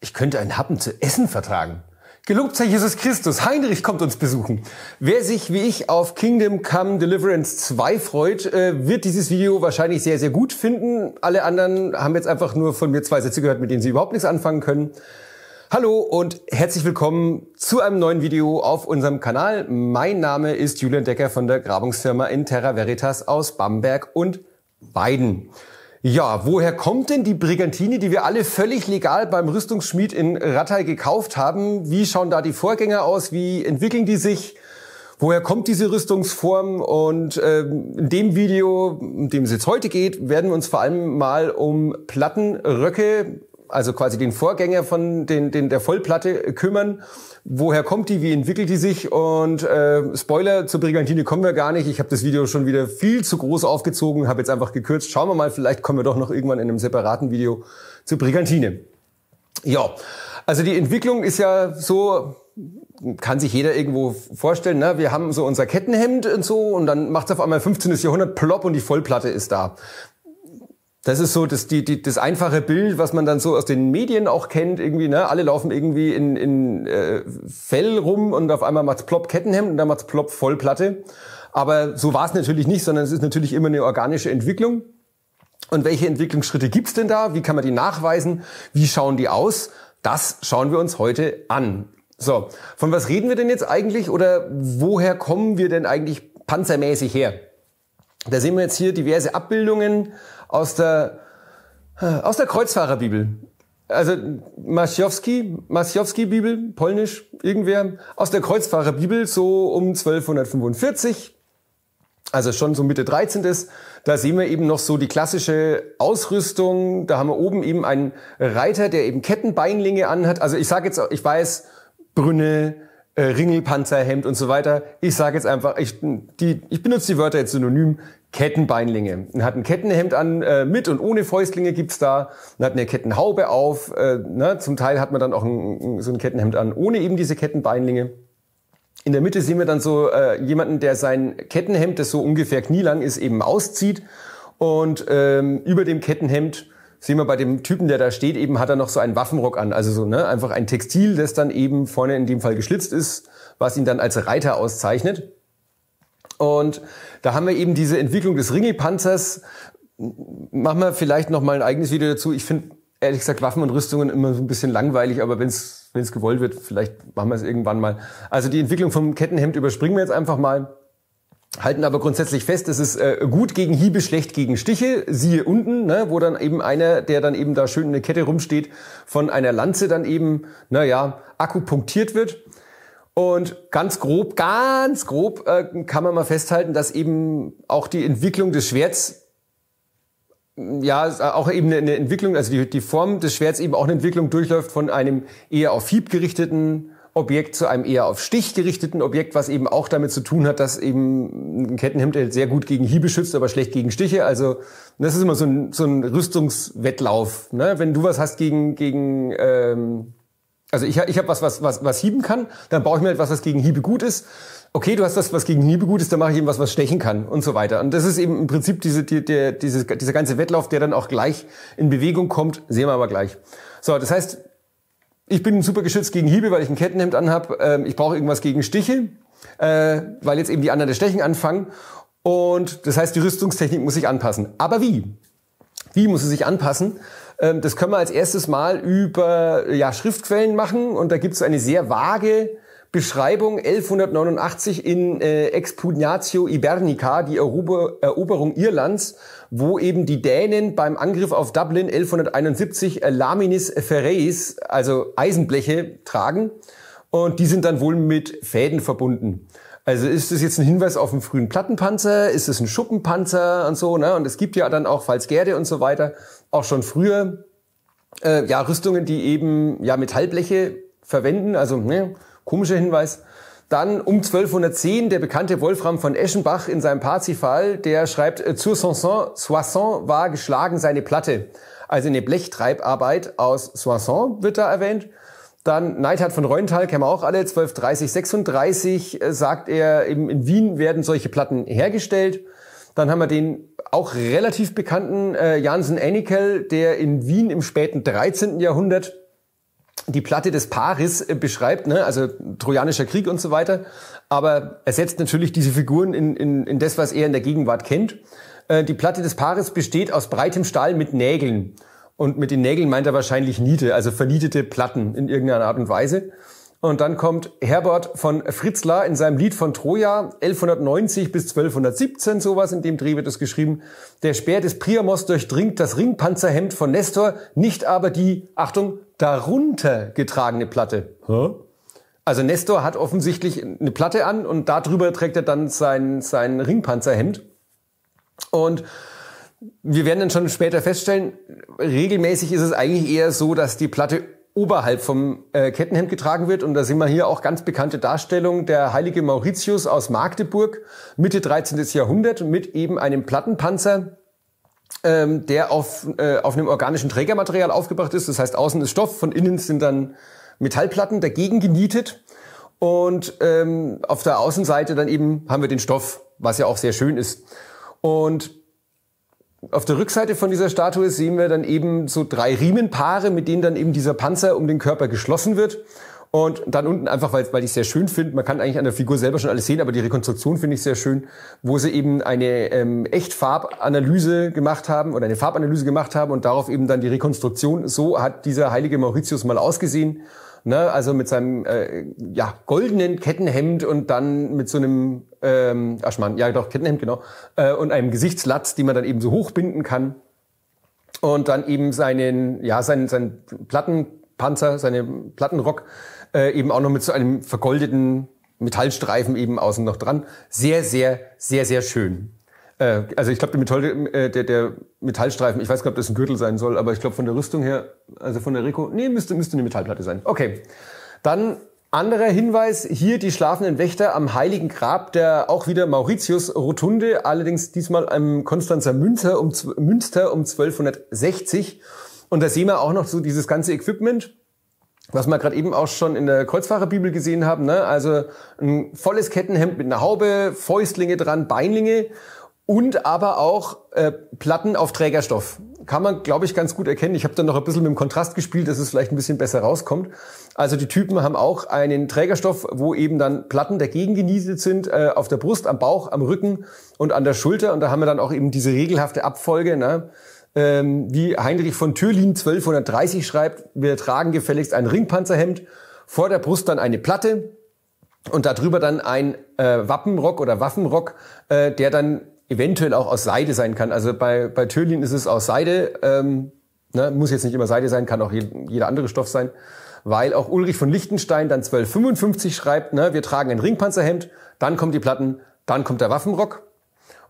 Ich könnte einen Happen zu essen vertragen. Gelobt sei Jesus Christus, Heinrich kommt uns besuchen. Wer sich wie ich auf Kingdom Come Deliverance 2 freut, äh, wird dieses Video wahrscheinlich sehr, sehr gut finden. Alle anderen haben jetzt einfach nur von mir zwei Sätze gehört, mit denen sie überhaupt nichts anfangen können. Hallo und herzlich willkommen zu einem neuen Video auf unserem Kanal. Mein Name ist Julian Decker von der Grabungsfirma in Terra Veritas aus Bamberg und Weiden. Ja, woher kommt denn die Brigantine, die wir alle völlig legal beim Rüstungsschmied in Rattay gekauft haben? Wie schauen da die Vorgänger aus? Wie entwickeln die sich? Woher kommt diese Rüstungsform? Und äh, in dem Video, in dem es jetzt heute geht, werden wir uns vor allem mal um Plattenröcke also quasi den Vorgänger von den, den, der Vollplatte äh, kümmern. Woher kommt die? Wie entwickelt die sich? Und äh, Spoiler, zur Brigantine kommen wir gar nicht. Ich habe das Video schon wieder viel zu groß aufgezogen, habe jetzt einfach gekürzt. Schauen wir mal, vielleicht kommen wir doch noch irgendwann in einem separaten Video zur Brigantine. Ja, also die Entwicklung ist ja so kann sich jeder irgendwo vorstellen, ne? wir haben so unser Kettenhemd und so und dann macht es auf einmal 15. Jahrhundert plopp und die Vollplatte ist da. Das ist so das, die, die, das einfache Bild, was man dann so aus den Medien auch kennt. Irgendwie, ne? Alle laufen irgendwie in, in äh, Fell rum und auf einmal macht's plopp Kettenhemd und dann macht's plopp Vollplatte. Aber so war es natürlich nicht, sondern es ist natürlich immer eine organische Entwicklung. Und welche Entwicklungsschritte gibt's denn da? Wie kann man die nachweisen? Wie schauen die aus? Das schauen wir uns heute an. So, von was reden wir denn jetzt eigentlich oder woher kommen wir denn eigentlich panzermäßig her? Da sehen wir jetzt hier diverse Abbildungen aus der, aus der Kreuzfahrerbibel. Also Maschowski, Maschowski bibel polnisch, irgendwer, aus der Kreuzfahrerbibel, so um 1245, also schon so Mitte 13. da sehen wir eben noch so die klassische Ausrüstung. Da haben wir oben eben einen Reiter, der eben Kettenbeinlinge anhat. Also ich sage jetzt, ich weiß, Brünne, äh, Ringelpanzerhemd und so weiter. Ich sage jetzt einfach, ich, die, ich benutze die Wörter jetzt synonym, Kettenbeinlinge. Und hat ein Kettenhemd an, äh, mit und ohne Fäustlinge gibt's da. Und hat eine Kettenhaube auf. Äh, ne? Zum Teil hat man dann auch ein, so ein Kettenhemd an, ohne eben diese Kettenbeinlinge. In der Mitte sehen wir dann so äh, jemanden, der sein Kettenhemd, das so ungefähr knielang ist, eben auszieht. Und ähm, über dem Kettenhemd sehen wir bei dem Typen, der da steht, eben hat er noch so einen Waffenrock an. Also so, ne, einfach ein Textil, das dann eben vorne in dem Fall geschlitzt ist, was ihn dann als Reiter auszeichnet. Und da haben wir eben diese Entwicklung des Ringelpanzers. Machen wir vielleicht nochmal ein eigenes Video dazu. Ich finde ehrlich gesagt Waffen und Rüstungen immer so ein bisschen langweilig, aber wenn es gewollt wird, vielleicht machen wir es irgendwann mal. Also die Entwicklung vom Kettenhemd überspringen wir jetzt einfach mal halten aber grundsätzlich fest, es ist äh, gut gegen Hiebe, schlecht gegen Stiche. Siehe unten, ne, wo dann eben einer, der dann eben da schön in der Kette rumsteht, von einer Lanze dann eben, naja, akupunktiert wird. Und ganz grob, ganz grob äh, kann man mal festhalten, dass eben auch die Entwicklung des Schwerts mm, ja, äh, auch eben eine Entwicklung, also die, die Form des Schwerts eben auch eine Entwicklung durchläuft von einem eher auf Hieb gerichteten Objekt zu einem eher auf Stich gerichteten Objekt, was eben auch damit zu tun hat, dass eben ein Kettenhemd sehr gut gegen Hiebe schützt, aber schlecht gegen Stiche. Also das ist immer so ein, so ein Rüstungswettlauf. Ne? Wenn du was hast gegen, gegen ähm, also ich, ich habe was, was, was, was hieben kann, dann baue ich mir etwas, was gegen Hiebe gut ist. Okay, du hast das, was gegen Hiebe gut ist, dann mache ich eben was, was stechen kann und so weiter. Und das ist eben im Prinzip diese, die, die, dieses, dieser ganze Wettlauf, der dann auch gleich in Bewegung kommt, sehen wir aber gleich. So, das heißt, ich bin super geschützt gegen Hiebe, weil ich ein Kettenhemd anhab. Ähm, ich brauche irgendwas gegen Stiche, äh, weil jetzt eben die anderen das Stechen anfangen. Und das heißt, die Rüstungstechnik muss sich anpassen. Aber wie? Wie muss sie sich anpassen? Ähm, das können wir als erstes mal über ja, Schriftquellen machen. Und da gibt es eine sehr vage Beschreibung 1189 in äh, Expugnatio Ibernica, die Erober Eroberung Irlands, wo eben die Dänen beim Angriff auf Dublin 1171 äh, Laminis Ferreis, also Eisenbleche, tragen. Und die sind dann wohl mit Fäden verbunden. Also ist das jetzt ein Hinweis auf einen frühen Plattenpanzer? Ist es ein Schuppenpanzer und so? Ne? Und es gibt ja dann auch Falsgerde und so weiter, auch schon früher, äh, ja, Rüstungen, die eben ja Metallbleche verwenden, also ne, Komischer Hinweis. Dann um 1210 der bekannte Wolfram von Eschenbach in seinem Parzifal, der schreibt, äh, zur Sanson, Soissons war geschlagen seine Platte. Also eine Blechtreibarbeit aus Soissons wird da erwähnt. Dann Neidhardt von Reuenthal, kennen wir auch alle, 1230, 36 äh, sagt er, in Wien werden solche Platten hergestellt. Dann haben wir den auch relativ bekannten äh, Jansen Enikel, der in Wien im späten 13. Jahrhundert die Platte des Paris äh, beschreibt, ne? also Trojanischer Krieg und so weiter. Aber er setzt natürlich diese Figuren in, in, in das, was er in der Gegenwart kennt. Äh, die Platte des Paares besteht aus breitem Stahl mit Nägeln. Und mit den Nägeln meint er wahrscheinlich Niete, also vernietete Platten in irgendeiner Art und Weise. Und dann kommt Herbert von Fritzlar in seinem Lied von Troja, 1190 bis 1217, sowas, in dem Dreh wird es geschrieben. Der Speer des Priamos durchdringt das Ringpanzerhemd von Nestor, nicht aber die, Achtung, darunter getragene Platte. Hä? Also Nestor hat offensichtlich eine Platte an und darüber trägt er dann sein, sein Ringpanzerhemd. Und wir werden dann schon später feststellen, regelmäßig ist es eigentlich eher so, dass die Platte oberhalb vom äh, Kettenhemd getragen wird. Und da sehen wir hier auch ganz bekannte Darstellung der heilige Mauritius aus Magdeburg, Mitte 13. Jahrhundert, mit eben einem Plattenpanzer, ähm, der auf, äh, auf einem organischen Trägermaterial aufgebracht ist. Das heißt, außen ist Stoff, von innen sind dann Metallplatten dagegen genietet. Und ähm, auf der Außenseite dann eben haben wir den Stoff, was ja auch sehr schön ist. Und auf der Rückseite von dieser Statue sehen wir dann eben so drei Riemenpaare, mit denen dann eben dieser Panzer um den Körper geschlossen wird. Und dann unten einfach, weil, weil ich es sehr schön finde, man kann eigentlich an der Figur selber schon alles sehen, aber die Rekonstruktion finde ich sehr schön, wo sie eben eine ähm, Echtfarbanalyse gemacht haben oder eine Farbanalyse gemacht haben und darauf eben dann die Rekonstruktion, so hat dieser heilige Mauritius mal ausgesehen ne, also mit seinem äh, ja, goldenen Kettenhemd und dann mit so einem, ähm, Aschmann, ja doch, Kettenhemd, genau, äh, und einem Gesichtslatz, die man dann eben so hochbinden kann. Und dann eben seinen, ja, seinen, seinen Plattenpanzer, seinen Plattenrock äh, eben auch noch mit so einem vergoldeten Metallstreifen eben außen noch dran. Sehr, sehr, sehr, sehr schön. Äh, also ich glaube, der, Metall, äh, der, der Metallstreifen, ich weiß gar nicht, ob das ein Gürtel sein soll, aber ich glaube von der Rüstung her, also von der Rico, nee, müsste, müsste eine Metallplatte sein. Okay. Dann anderer Hinweis, hier die schlafenden Wächter am Heiligen Grab der auch wieder Mauritius Rotunde, allerdings diesmal am Konstanzer Münster um, Münster um 1260. Und da sehen wir auch noch so dieses ganze Equipment, was wir gerade eben auch schon in der Kreuzfahrerbibel gesehen haben. Ne? Also ein volles Kettenhemd mit einer Haube, Fäustlinge dran, Beinlinge und aber auch äh, Platten auf Trägerstoff. Kann man, glaube ich, ganz gut erkennen. Ich habe dann noch ein bisschen mit dem Kontrast gespielt, dass es vielleicht ein bisschen besser rauskommt. Also die Typen haben auch einen Trägerstoff, wo eben dann Platten dagegen genieselt sind, äh, auf der Brust, am Bauch, am Rücken und an der Schulter. Und da haben wir dann auch eben diese regelhafte Abfolge. Ne? Ähm, wie Heinrich von Thürlin 1230 schreibt, wir tragen gefälligst ein Ringpanzerhemd, vor der Brust dann eine Platte, und darüber dann ein äh, Wappenrock oder Waffenrock, äh, der dann eventuell auch aus Seide sein kann. Also bei, bei Tölin ist es aus Seide, ähm, ne, muss jetzt nicht immer Seide sein, kann auch je, jeder andere Stoff sein, weil auch Ulrich von Lichtenstein dann 1255 schreibt, ne, wir tragen ein Ringpanzerhemd, dann kommen die Platten, dann kommt der Waffenrock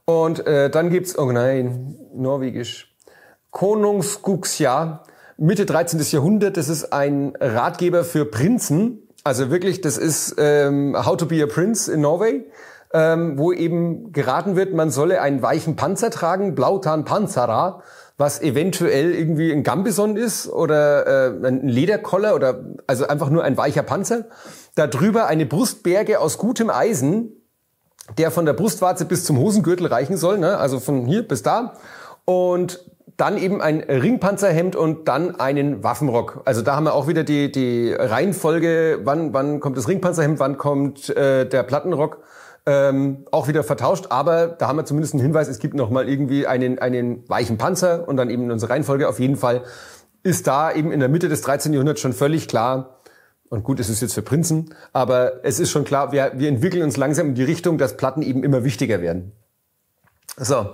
und äh, dann gibt's, oh nein, norwegisch, Konungsguxia, Mitte 13. Jahrhundert, das ist ein Ratgeber für Prinzen, also wirklich, das ist ähm, How to be a Prince in Norway ähm, wo eben geraten wird, man solle einen weichen Panzer tragen, Blautan Panzera, was eventuell irgendwie ein Gambison ist oder äh, ein Lederkoller oder also einfach nur ein weicher Panzer. Darüber eine Brustberge aus gutem Eisen, der von der Brustwarze bis zum Hosengürtel reichen soll, ne? also von hier bis da. Und dann eben ein Ringpanzerhemd und dann einen Waffenrock. Also da haben wir auch wieder die, die Reihenfolge, wann, wann kommt das Ringpanzerhemd, wann kommt äh, der Plattenrock ähm, auch wieder vertauscht. Aber da haben wir zumindest einen Hinweis, es gibt nochmal irgendwie einen, einen weichen Panzer und dann eben unsere Reihenfolge. Auf jeden Fall ist da eben in der Mitte des 13. Jahrhunderts schon völlig klar, und gut, es ist jetzt für Prinzen, aber es ist schon klar, wir, wir entwickeln uns langsam in die Richtung, dass Platten eben immer wichtiger werden. So,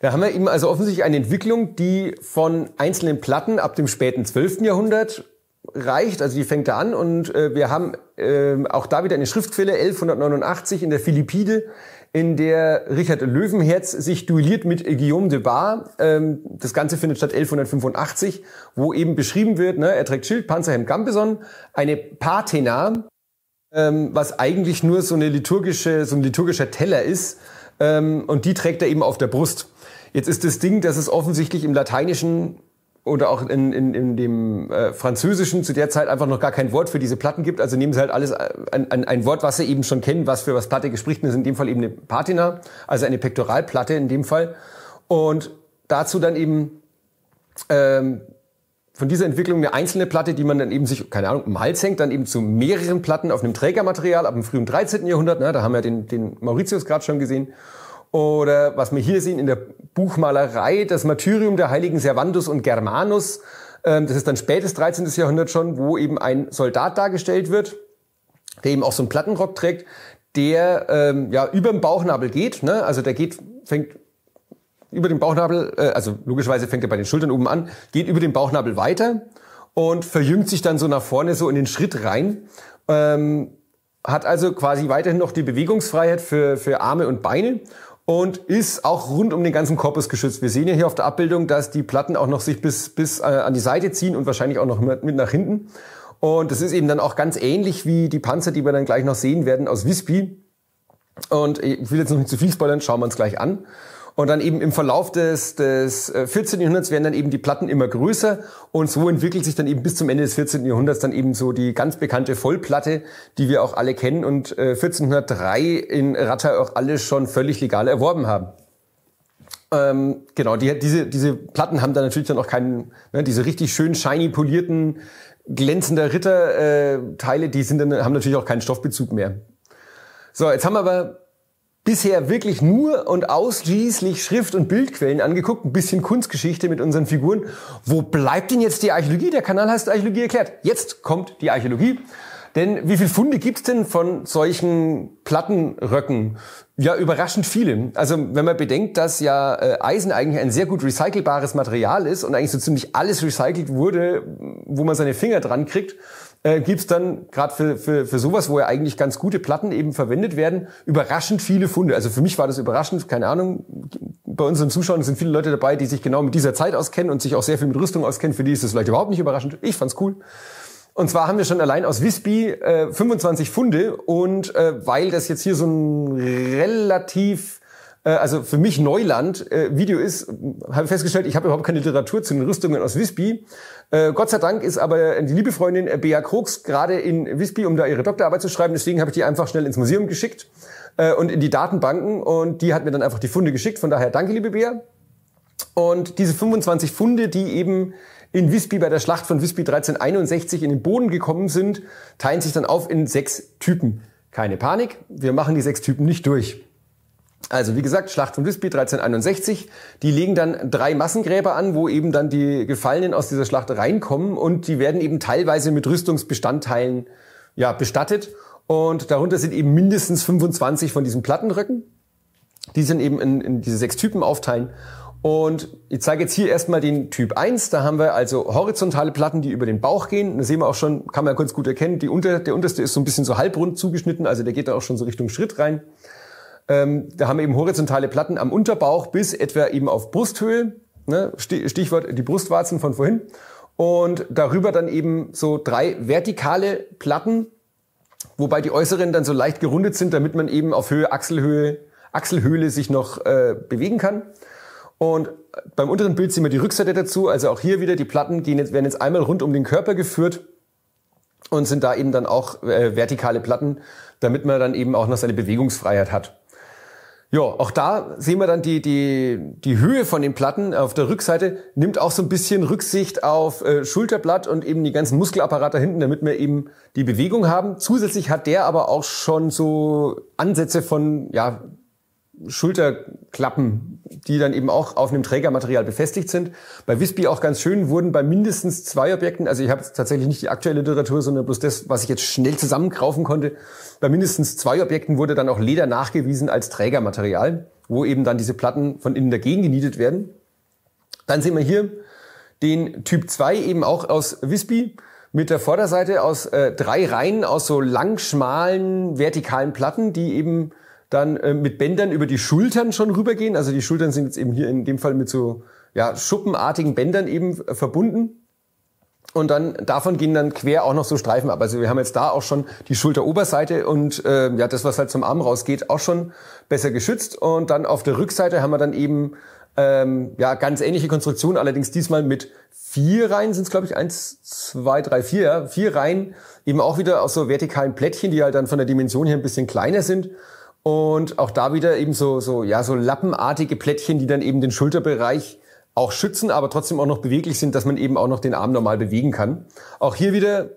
da haben wir eben also offensichtlich eine Entwicklung, die von einzelnen Platten ab dem späten 12. Jahrhundert reicht, also die fängt da an und äh, wir haben äh, auch da wieder eine Schriftquelle 1189 in der Philippide, in der Richard Löwenherz sich duelliert mit Guillaume de Bar. Ähm, das Ganze findet statt 1185, wo eben beschrieben wird, ne, er trägt Schild, Panzerhemd, Gambeson, eine Patena, ähm, was eigentlich nur so, eine liturgische, so ein liturgischer Teller ist ähm, und die trägt er eben auf der Brust. Jetzt ist das Ding, dass es offensichtlich im Lateinischen oder auch in, in, in dem äh, Französischen zu der Zeit einfach noch gar kein Wort für diese Platten gibt. Also nehmen sie halt alles äh, ein, ein, ein Wort, was sie eben schon kennen, was für was Platte gespricht. Und das ist in dem Fall eben eine Patina, also eine Pektoralplatte in dem Fall. Und dazu dann eben ähm, von dieser Entwicklung eine einzelne Platte, die man dann eben sich, keine Ahnung, um Hals hängt, dann eben zu mehreren Platten auf einem Trägermaterial ab dem frühen 13. Jahrhundert. Na, da haben wir den, den Mauritius gerade schon gesehen. Oder was wir hier sehen in der Buchmalerei, das Martyrium der Heiligen Servandus und Germanus. Ähm, das ist dann spätes 13. Jahrhundert schon, wo eben ein Soldat dargestellt wird, der eben auch so einen Plattenrock trägt, der ähm, ja über den Bauchnabel geht. Ne? Also der geht, fängt über den Bauchnabel, äh, also logischerweise fängt er bei den Schultern oben an, geht über den Bauchnabel weiter und verjüngt sich dann so nach vorne, so in den Schritt rein. Ähm, hat also quasi weiterhin noch die Bewegungsfreiheit für, für Arme und Beine und ist auch rund um den ganzen Korpus geschützt. Wir sehen ja hier auf der Abbildung, dass die Platten auch noch sich bis, bis äh, an die Seite ziehen und wahrscheinlich auch noch mit nach hinten. Und das ist eben dann auch ganz ähnlich wie die Panzer, die wir dann gleich noch sehen werden aus Wispi. Und ich will jetzt noch nicht zu viel spoilern, schauen wir uns gleich an. Und dann eben im Verlauf des, des 14. Äh, Jahrhunderts werden dann eben die Platten immer größer und so entwickelt sich dann eben bis zum Ende des 14. Jahrhunderts dann eben so die ganz bekannte Vollplatte, die wir auch alle kennen und äh, 1403 in Rattau auch alle schon völlig legal erworben haben. Ähm, genau, die, diese, diese Platten haben dann natürlich dann auch keinen, ne, diese richtig schön shiny polierten, glänzender Ritterteile, äh, Teile, die sind dann, haben natürlich auch keinen Stoffbezug mehr. So, jetzt haben wir aber bisher wirklich nur und ausschließlich Schrift- und Bildquellen angeguckt, ein bisschen Kunstgeschichte mit unseren Figuren. Wo bleibt denn jetzt die Archäologie? Der Kanal heißt Archäologie erklärt. Jetzt kommt die Archäologie. Denn wie viele Funde gibt's denn von solchen Plattenröcken? Ja, überraschend viele. Also wenn man bedenkt, dass ja äh, Eisen eigentlich ein sehr gut recycelbares Material ist und eigentlich so ziemlich alles recycelt wurde, wo man seine Finger dran kriegt, äh, gibt dann gerade für, für, für sowas, wo ja eigentlich ganz gute Platten eben verwendet werden, überraschend viele Funde. Also für mich war das überraschend, keine Ahnung. Bei unseren Zuschauern sind viele Leute dabei, die sich genau mit dieser Zeit auskennen und sich auch sehr viel mit Rüstung auskennen. Für die ist das vielleicht überhaupt nicht überraschend. Ich fand's cool. Und zwar haben wir schon allein aus Wisby äh, 25 Funde und äh, weil das jetzt hier so ein relativ äh, also für mich Neuland. Äh, Video ist, habe festgestellt, ich habe überhaupt keine Literatur zu den Rüstungen aus Wisby. Äh, Gott sei Dank ist aber die liebe Freundin Bea Krux gerade in Wisby, um da ihre Doktorarbeit zu schreiben. Deswegen habe ich die einfach schnell ins Museum geschickt und in die Datenbanken. Und die hat mir dann einfach die Funde geschickt. Von daher danke, liebe Bea. Und diese 25 Funde, die eben in Wisby bei der Schlacht von Wisby 1361 in den Boden gekommen sind, teilen sich dann auf in sechs Typen. Keine Panik, wir machen die sechs Typen nicht durch. Also wie gesagt, Schlacht von Visby 1361. Die legen dann drei Massengräber an, wo eben dann die Gefallenen aus dieser Schlacht reinkommen und die werden eben teilweise mit Rüstungsbestandteilen ja, bestattet. Und darunter sind eben mindestens 25 von diesen Plattenröcken. Die sind eben in, in diese sechs Typen aufteilen. Und ich zeige jetzt hier erstmal den Typ 1. Da haben wir also horizontale Platten, die über den Bauch gehen. Da sehen wir auch schon, kann man ganz gut erkennen, die unter, der unterste ist so ein bisschen so halbrund zugeschnitten, also der geht da auch schon so Richtung Schritt rein. Ähm, da haben wir eben horizontale Platten am Unterbauch bis etwa eben auf Brusthöhe. Ne? Stichwort die Brustwarzen von vorhin. Und darüber dann eben so drei vertikale Platten, wobei die äußeren dann so leicht gerundet sind, damit man eben auf Höhe Achselhöhe, Achselhöhle sich noch äh, bewegen kann. Und beim unteren Bild sehen wir die Rückseite dazu. Also auch hier wieder die Platten gehen jetzt, werden jetzt einmal rund um den Körper geführt und sind da eben dann auch äh, vertikale Platten, damit man dann eben auch noch seine Bewegungsfreiheit hat. Ja, auch da sehen wir dann die, die, die Höhe von den Platten auf der Rückseite nimmt auch so ein bisschen Rücksicht auf äh, Schulterblatt und eben die ganzen Muskelapparate hinten, damit wir eben die Bewegung haben. Zusätzlich hat der aber auch schon so Ansätze von, ja, Schulterklappen, die dann eben auch auf einem Trägermaterial befestigt sind. Bei Wispy auch ganz schön wurden bei mindestens zwei Objekten, also ich habe tatsächlich nicht die aktuelle Literatur, sondern bloß das, was ich jetzt schnell zusammenkaufen konnte, bei mindestens zwei Objekten wurde dann auch Leder nachgewiesen als Trägermaterial, wo eben dann diese Platten von innen dagegen genietet werden. Dann sehen wir hier den Typ 2 eben auch aus Wispy mit der Vorderseite aus äh, drei Reihen aus so lang schmalen vertikalen Platten, die eben dann äh, mit Bändern über die Schultern schon rübergehen. Also die Schultern sind jetzt eben hier in dem Fall mit so ja, schuppenartigen Bändern eben äh, verbunden. Und dann davon gehen dann quer auch noch so Streifen ab. Also wir haben jetzt da auch schon die Schulteroberseite und äh, ja das, was halt zum Arm rausgeht, auch schon besser geschützt. Und dann auf der Rückseite haben wir dann eben ähm, ja ganz ähnliche Konstruktion, allerdings diesmal mit vier Reihen sind es glaube ich eins, zwei, drei, vier, ja, vier Reihen eben auch wieder aus so vertikalen Plättchen, die halt dann von der Dimension hier ein bisschen kleiner sind. Und auch da wieder eben so, so, ja, so lappenartige Plättchen, die dann eben den Schulterbereich auch schützen, aber trotzdem auch noch beweglich sind, dass man eben auch noch den Arm normal bewegen kann. Auch hier wieder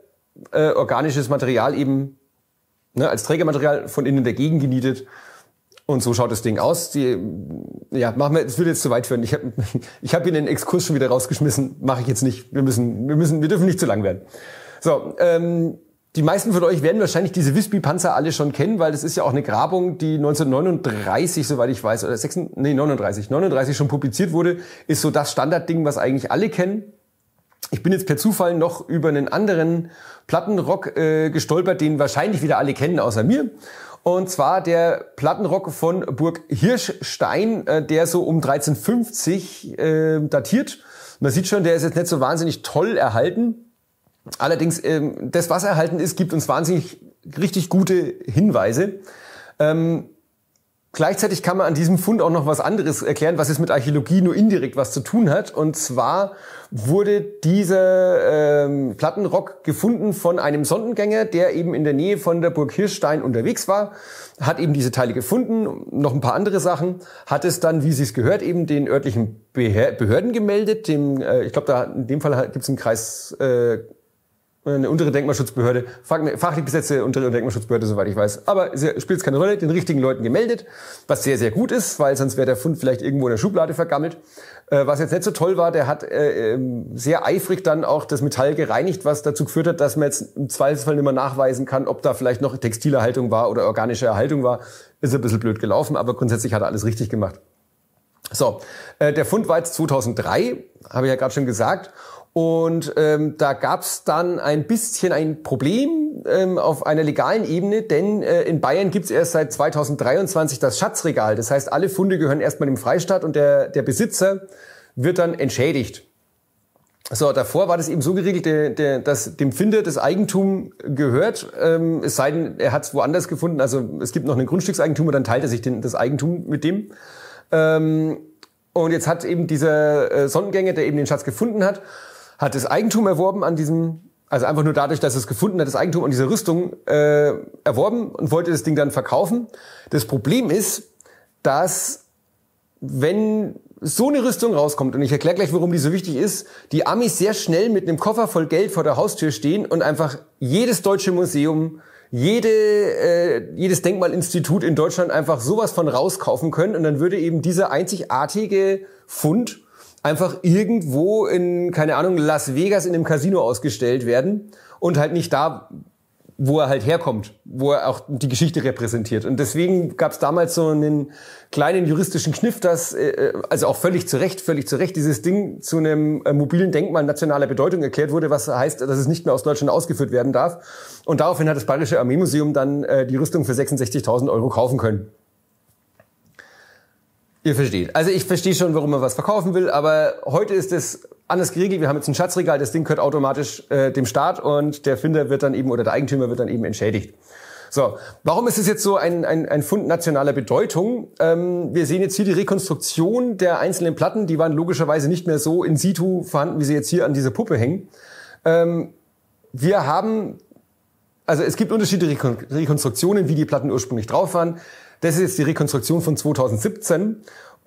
äh, organisches Material eben ne, als Trägermaterial von innen dagegen genietet. Und so schaut das Ding aus. Die, ja, machen wir, das würde jetzt zu weit führen. Ich habe ich hab hier den Exkurs schon wieder rausgeschmissen. Mache ich jetzt nicht. Wir müssen, wir müssen, wir dürfen nicht zu lang werden. So, ähm, die meisten von euch werden wahrscheinlich diese Wisby-Panzer alle schon kennen, weil das ist ja auch eine Grabung, die 1939, soweit ich weiß, oder 36, nee, 39, 39 schon publiziert wurde, ist so das Standardding, was eigentlich alle kennen. Ich bin jetzt per Zufall noch über einen anderen Plattenrock äh, gestolpert, den wahrscheinlich wieder alle kennen außer mir. Und zwar der Plattenrock von Burg Hirschstein, äh, der so um 1350 äh, datiert. Man sieht schon, der ist jetzt nicht so wahnsinnig toll erhalten. Allerdings, ähm, das, was erhalten ist, gibt uns wahnsinnig richtig gute Hinweise. Ähm, gleichzeitig kann man an diesem Fund auch noch was anderes erklären, was es mit Archäologie nur indirekt was zu tun hat. Und zwar wurde dieser ähm, Plattenrock gefunden von einem Sondengänger, der eben in der Nähe von der Burg Hirschstein unterwegs war, hat eben diese Teile gefunden, noch ein paar andere Sachen, hat es dann, wie sie es gehört, eben den örtlichen Behörden gemeldet. Dem, äh, ich glaube, da in dem Fall gibt's einen Kreis. Äh, äh, eine untere Denkmalschutzbehörde, ne, fachlich besetzte untere Denkmalschutzbehörde, soweit ich weiß. Aber spielt keine Rolle, den richtigen Leuten gemeldet, was sehr, sehr gut ist, weil sonst wäre der Fund vielleicht irgendwo in der Schublade vergammelt. Äh, was jetzt nicht so toll war, der hat äh, ähm, sehr eifrig dann auch das Metall gereinigt, was dazu geführt hat, dass man jetzt im Zweifelsfall nicht mehr nachweisen kann, ob da vielleicht noch Textilerhaltung war oder organische Erhaltung war. Ist ein bisschen blöd gelaufen, aber grundsätzlich hat er alles richtig gemacht. So, der Fund war jetzt 2003, habe ich ja gerade schon gesagt. Und ähm, da gab es dann ein bisschen ein Problem ähm, auf einer legalen Ebene, denn äh, in Bayern gibt es erst seit 2023 das Schatzregal. Das heißt, alle Funde gehören erstmal dem Freistaat und der, der Besitzer wird dann entschädigt. So, davor war das eben so geregelt, der, der, dass dem Finder das Eigentum gehört, ähm, es sei denn, er hat es woanders gefunden. Also es gibt noch ein Grundstückseigentum und dann teilt er sich den, das Eigentum mit dem. Ähm, und jetzt hat eben dieser äh, Sonnengänger, der eben den Schatz gefunden hat, hat das Eigentum erworben an diesem, also einfach nur dadurch, dass es gefunden hat, das Eigentum an dieser Rüstung äh, erworben und wollte das Ding dann verkaufen. Das Problem ist, dass wenn so eine Rüstung rauskommt, und ich erkläre gleich, warum die so wichtig ist, die Amis sehr schnell mit einem Koffer voll Geld vor der Haustür stehen und einfach jedes deutsche Museum, jede, äh, jedes Denkmalinstitut in Deutschland einfach sowas von rauskaufen können. Und dann würde eben dieser einzigartige Fund einfach irgendwo in, keine Ahnung, Las Vegas in einem Casino ausgestellt werden und halt nicht da, wo er halt herkommt, wo er auch die Geschichte repräsentiert. Und deswegen gab es damals so einen kleinen juristischen Kniff, dass, äh, äh, also auch völlig zu Recht, völlig zu Recht, dieses Ding zu einem äh, mobilen Denkmal nationaler Bedeutung erklärt wurde, was heißt, dass es nicht mehr aus Deutschland ausgeführt werden darf. Und daraufhin hat das Bayerische Armeemuseum dann äh, die Rüstung für 66.000 Euro kaufen können. Ihr versteht. Also ich verstehe schon, warum man was verkaufen will, aber heute ist es anders geregelt. Wir haben jetzt ein Schatzregal, das Ding gehört automatisch äh, dem Staat und der Finder wird dann eben oder der Eigentümer wird dann eben entschädigt. So, warum ist es jetzt so ein, ein, ein Fund nationaler Bedeutung? Ähm, wir sehen jetzt hier die Rekonstruktion der einzelnen Platten. Die waren logischerweise nicht mehr so in situ vorhanden, wie sie jetzt hier an dieser Puppe hängen. Ähm, wir haben also es gibt unterschiedliche Rekonstruktionen, wie die Platten ursprünglich drauf waren. Das ist jetzt die Rekonstruktion von 2017.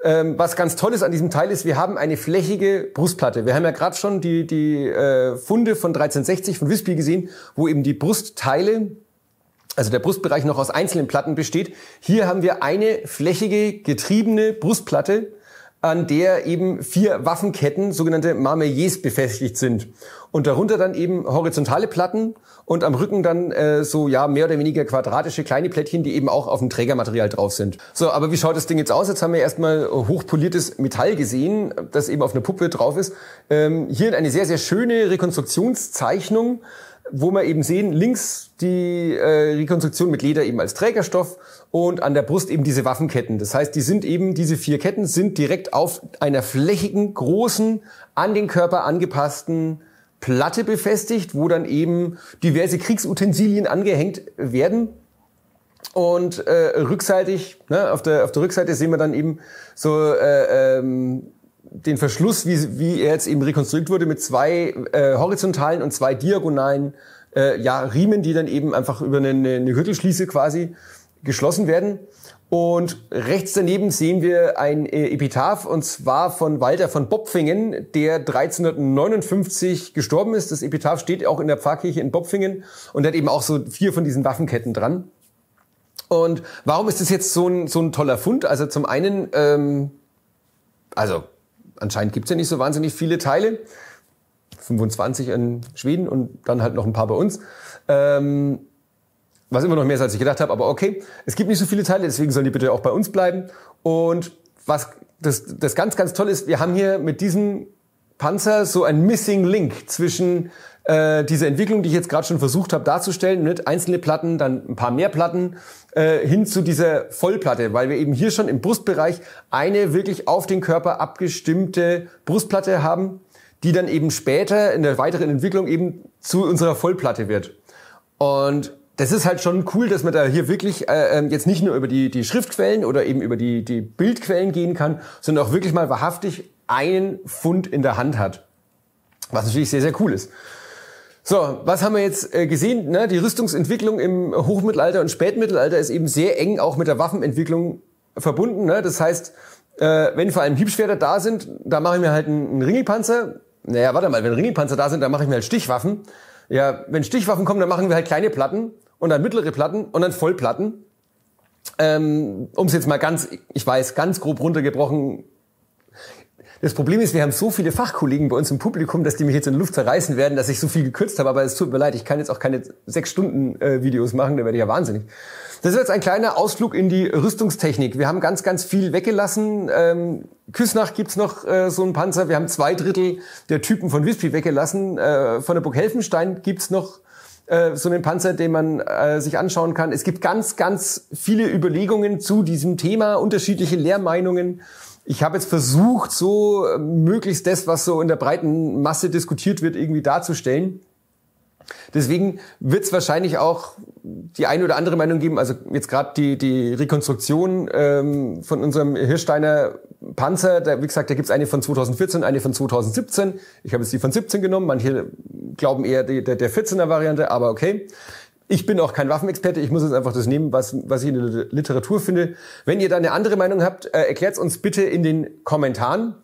Ähm, was ganz toll ist an diesem Teil ist, wir haben eine flächige Brustplatte. Wir haben ja gerade schon die, die äh, Funde von 1360 von Wispy gesehen, wo eben die Brustteile, also der Brustbereich noch aus einzelnen Platten besteht. Hier haben wir eine flächige, getriebene Brustplatte, an der eben vier Waffenketten, sogenannte Marmeliers, befestigt sind. Und darunter dann eben horizontale Platten und am Rücken dann äh, so ja mehr oder weniger quadratische kleine Plättchen, die eben auch auf dem Trägermaterial drauf sind. So, aber wie schaut das Ding jetzt aus? Jetzt haben wir erstmal hochpoliertes Metall gesehen, das eben auf einer Puppe drauf ist. Ähm, hier eine sehr, sehr schöne Rekonstruktionszeichnung wo wir eben sehen, links die äh, Rekonstruktion mit Leder eben als Trägerstoff und an der Brust eben diese Waffenketten. Das heißt, die sind eben, diese vier Ketten sind direkt auf einer flächigen, großen, an den Körper angepassten Platte befestigt, wo dann eben diverse Kriegsutensilien angehängt werden. Und äh, rückseitig, ne, auf, der, auf der Rückseite sehen wir dann eben so äh, ähm, den Verschluss, wie, wie er jetzt eben rekonstruiert wurde, mit zwei äh, horizontalen und zwei diagonalen äh, ja, Riemen, die dann eben einfach über eine, eine Hüttelschließe quasi geschlossen werden. Und rechts daneben sehen wir ein äh, Epitaph und zwar von Walter von Bopfingen, der 1359 gestorben ist. Das Epitaph steht auch in der Pfarrkirche in Bopfingen und hat eben auch so vier von diesen Waffenketten dran. Und warum ist das jetzt so ein, so ein toller Fund? Also zum einen, ähm, also anscheinend gibt's ja nicht so wahnsinnig viele Teile. 25 in Schweden und dann halt noch ein paar bei uns. Ähm, was immer noch mehr ist, als ich gedacht habe, aber okay. Es gibt nicht so viele Teile, deswegen sollen die bitte auch bei uns bleiben. Und was das, das ganz, ganz toll ist, wir haben hier mit diesem Panzer so ein Missing Link zwischen äh, diese Entwicklung, die ich jetzt gerade schon versucht habe darzustellen, mit einzelne Platten, dann ein paar mehr Platten, äh, hin zu dieser Vollplatte, weil wir eben hier schon im Brustbereich eine wirklich auf den Körper abgestimmte Brustplatte haben, die dann eben später in der weiteren Entwicklung eben zu unserer Vollplatte wird. Und das ist halt schon cool, dass man da hier wirklich äh, ähm, jetzt nicht nur über die, die Schriftquellen oder eben über die, die Bildquellen gehen kann, sondern auch wirklich mal wahrhaftig einen Fund in der Hand hat. Was natürlich sehr, sehr cool ist. So, was haben wir jetzt äh, gesehen? Ne? Die Rüstungsentwicklung im Hochmittelalter und Spätmittelalter ist eben sehr eng auch mit der Waffenentwicklung verbunden. Ne? Das heißt, äh, wenn vor allem Hiebschwerter da sind, da mache ich mir halt einen, Ringelpanzer. Naja, warte mal, wenn Ringelpanzer da sind, dann mache ich mir halt Stichwaffen. Ja, wenn Stichwaffen kommen, dann machen wir halt kleine Platten und dann mittlere Platten und dann Vollplatten. Ähm, um es jetzt mal ganz, ich weiß, ganz grob runtergebrochen das Problem ist, wir haben so viele Fachkollegen bei uns im Publikum, dass die mich jetzt in Luft zerreißen werden, dass ich so viel gekürzt habe. Aber es tut mir leid, ich kann jetzt auch keine sechs Stunden äh, Videos machen, da werde ich ja wahnsinnig. Das ist jetzt ein kleiner Ausflug in die Rüstungstechnik. Wir haben ganz, ganz viel weggelassen. Ähm, Küsnach gibt's noch äh, so einen Panzer. Wir haben zwei Drittel der Typen von Wispi weggelassen. Äh, von der Burg Helfenstein gibt's noch äh, so einen Panzer, den man äh, sich anschauen kann. Es gibt ganz, ganz viele Überlegungen zu diesem Thema, unterschiedliche Lehrmeinungen ich habe jetzt versucht, so äh, möglichst das, was so in der breiten Masse diskutiert wird, irgendwie darzustellen. Deswegen wird es wahrscheinlich auch die eine oder andere Meinung geben. Also jetzt gerade die, die Rekonstruktion ähm, von unserem Hirschsteiner Panzer, da, wie gesagt, da gibt es eine von 2014, eine von 2017. Ich habe jetzt die von 17 genommen. Manche glauben eher die, der, der 14er Variante, aber okay. Ich bin auch kein Waffenexperte, ich muss jetzt einfach das nehmen, was, was ich in der Literatur finde. Wenn ihr da eine andere Meinung habt, äh, erklärt uns bitte in den Kommentaren.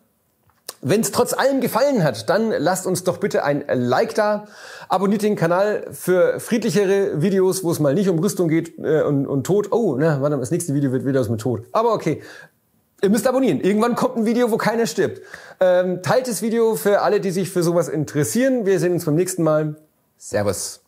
Wenn es trotz allem gefallen hat, dann lasst uns doch bitte ein Like da. Abonniert den Kanal für friedlichere Videos, wo es mal nicht um Rüstung geht äh, und, und Tod. Oh, na, warte mal, das nächste Video wird wieder aus mit Tod. Aber okay. Ihr müsst abonnieren. Irgendwann kommt ein Video, wo keiner stirbt. Ähm, teilt das Video für alle, die sich für sowas interessieren. Wir sehen uns beim nächsten Mal. Servus.